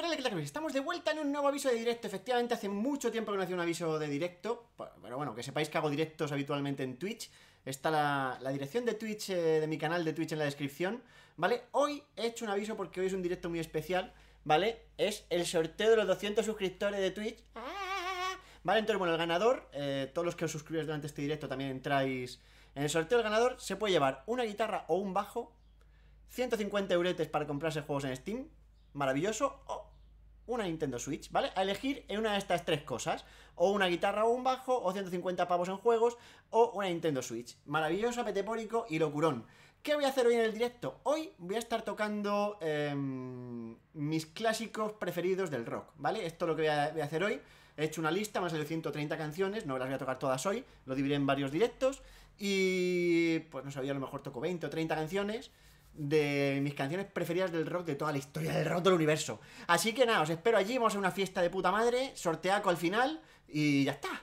celebrar Estamos de vuelta en un nuevo aviso de directo. Efectivamente, hace mucho tiempo que no hacía un aviso de directo. Pero bueno, que sepáis que hago directos habitualmente en Twitch. Está la, dirección de Twitch, eh, de mi canal de Twitch en la descripción. ¿Vale? Hoy he hecho un aviso porque hoy es un directo muy especial. ¿Vale? Es el sorteo de los 200 suscriptores de Twitch. Ah. ¿Vale? Entonces, bueno, el ganador, eh, todos los que os suscribís durante este directo también entráis en el sorteo. El ganador se puede llevar una guitarra o un bajo. 150 euretes para comprarse juegos en Steam, maravilloso una Nintendo Switch, ¿vale? A elegir en una de estas tres cosas. O una guitarra o un bajo, o 150 pavos en juegos, o una Nintendo Switch. Maravilloso, apetepórico y locurón. ¿Qué voy a hacer hoy en el directo? Hoy voy a estar tocando em, mis clásicos preferidos del rock, ¿vale? Esto es lo que voy a, hacer hoy. He hecho una lista, más de 130 canciones, no las voy a tocar todas hoy, lo dividiré en varios directos. Y pues no sabía, a lo mejor toco 20 o 30 canciones de mis canciones preferidas del rock de toda la historia del rock del universo. Así que nada, os espero allí, vamos a una fiesta de puta madre, sorteaco al final y ya está.